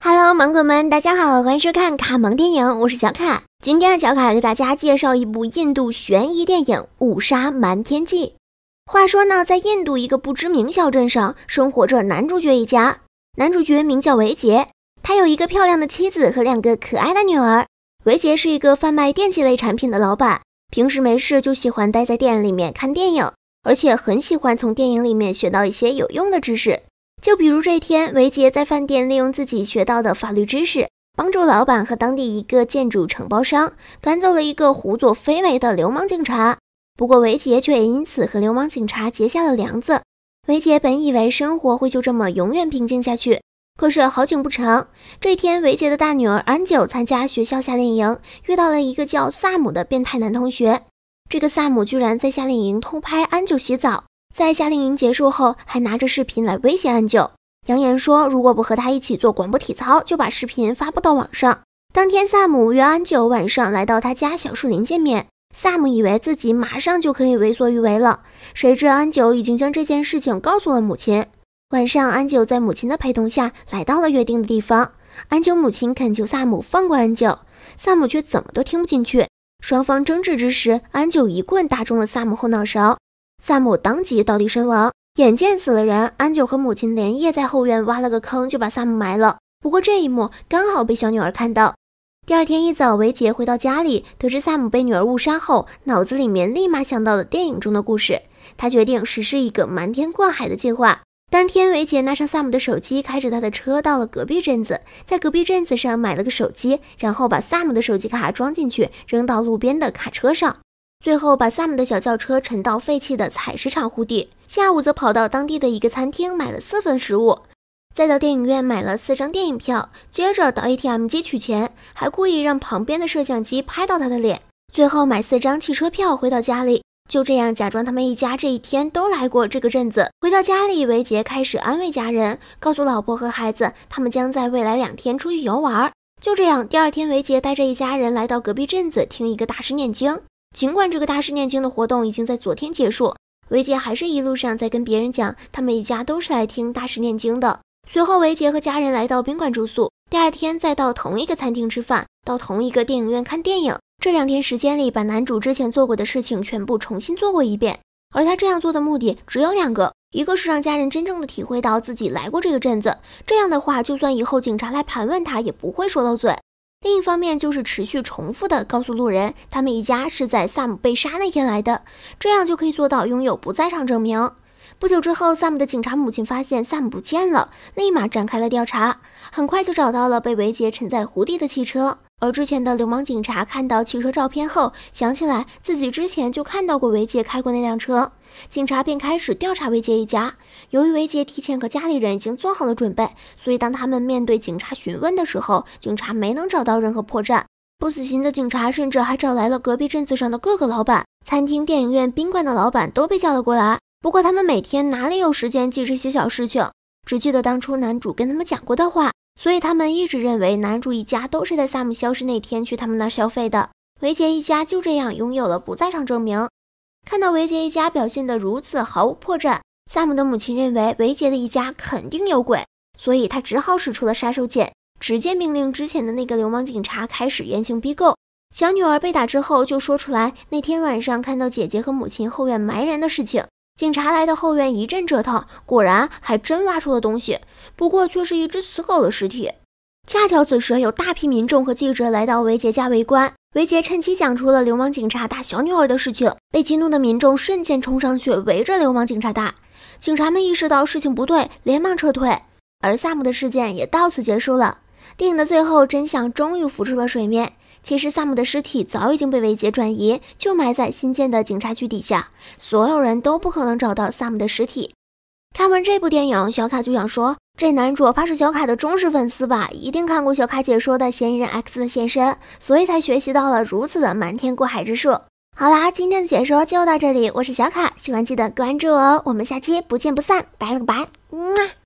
Hello，芒果们，大家好，欢迎收看卡萌电影，我是小卡。今天小卡给大家介绍一部印度悬疑电影《误杀瞒天记》。话说呢，在印度一个不知名小镇上，生活着男主角一家。男主角名叫维杰，他有一个漂亮的妻子和两个可爱的女儿。维杰是一个贩卖电器类产品的老板，平时没事就喜欢待在店里面看电影，而且很喜欢从电影里面学到一些有用的知识。就比如这天，维杰在饭店利用自己学到的法律知识，帮助老板和当地一个建筑承包商赶走了一个胡作非为的流氓警察。不过，维杰却也因此和流氓警察结下了梁子。维杰本以为生活会就这么永远平静下去，可是好景不长。这一天，维杰的大女儿安九参加学校夏令营，遇到了一个叫萨姆的变态男同学。这个萨姆居然在夏令营偷拍安九洗澡。在夏令营结束后，还拿着视频来威胁安九，扬言说如果不和他一起做广播体操，就把视频发布到网上。当天，萨姆约安九晚上来到他家小树林见面。萨姆以为自己马上就可以为所欲为了，谁知安九已经将这件事情告诉了母亲。晚上，安九在母亲的陪同下来到了约定的地方。安九母亲恳求萨姆放过安九，萨姆却怎么都听不进去。双方争执之时，安九一棍打中了萨姆后脑勺。萨姆当即倒地身亡，眼见死了人，安久和母亲连夜在后院挖了个坑，就把萨姆埋了。不过这一幕刚好被小女儿看到。第二天一早，维杰回到家里，得知萨姆被女儿误杀后，脑子里面立马想到了电影中的故事，他决定实施一个瞒天过海的计划。当天，维杰拿上萨姆的手机，开着他的车到了隔壁镇子，在隔壁镇子上买了个手机，然后把萨姆的手机卡装进去，扔到路边的卡车上。最后把 Sam 的小轿车沉到废弃的采石场湖底。下午则跑到当地的一个餐厅买了四份食物，再到电影院买了四张电影票，接着到 ATM 机取钱，还故意让旁边的摄像机拍到他的脸。最后买四张汽车票回到家里。就这样，假装他们一家这一天都来过这个镇子。回到家里，维杰开始安慰家人，告诉老婆和孩子他们将在未来两天出去游玩。就这样，第二天维杰带着一家人来到隔壁镇子听一个大师念经。尽管这个大师念经的活动已经在昨天结束，维杰还是一路上在跟别人讲他们一家都是来听大师念经的。随后，维杰和家人来到宾馆住宿，第二天再到同一个餐厅吃饭，到同一个电影院看电影。这两天时间里，把男主之前做过的事情全部重新做过一遍。而他这样做的目的只有两个，一个是让家人真正的体会到自己来过这个镇子，这样的话，就算以后警察来盘问他，也不会说漏嘴。另一方面，就是持续重复的告诉路人，他们一家是在萨姆被杀那天来的，这样就可以做到拥有不在场证明。不久之后，萨姆的警察母亲发现萨姆不见了，立马展开了调查。很快就找到了被维杰沉在湖底的汽车。而之前的流氓警察看到汽车照片后，想起来自己之前就看到过维杰开过那辆车，警察便开始调查维杰一家。由于维杰提前和家里人已经做好了准备，所以当他们面对警察询问的时候，警察没能找到任何破绽。不死心的警察甚至还找来了隔壁镇子上的各个老板，餐厅、电影院、宾馆的老板都被叫了过来。不过他们每天哪里有时间记这些小事情？只记得当初男主跟他们讲过的话，所以他们一直认为男主一家都是在萨姆消失那天去他们那儿消费的。维杰一家就这样拥有了不在场证明。看到维杰一家表现得如此毫无破绽，萨姆的母亲认为维杰的一家肯定有鬼，所以他只好使出了杀手锏，直接命令之前的那个流氓警察开始严刑逼供。小女儿被打之后就说出来那天晚上看到姐姐和母亲后院埋人的事情。警察来到后院，一阵折腾，果然还真挖出了东西，不过却是一只死狗的尸体。恰巧此时有大批民众和记者来到维杰家围观，维杰趁机讲出了流氓警察打小女儿的事情。被激怒的民众瞬间冲上去围着流氓警察打，警察们意识到事情不对，连忙撤退。而萨姆的事件也到此结束了。电影的最后，真相终于浮出了水面。其实，萨姆的尸体早已经被维杰转移，就埋在新建的警察局底下。所有人都不可能找到萨姆的尸体。看完这部电影，小卡就想说，这男主怕是小卡的忠实粉丝吧，一定看过小卡解说的《嫌疑人 X 的现身》，所以才学习到了如此的瞒天过海之术。好啦，今天的解说就到这里，我是小卡，喜欢记得关注哦，我们下期不见不散，拜了个拜，么。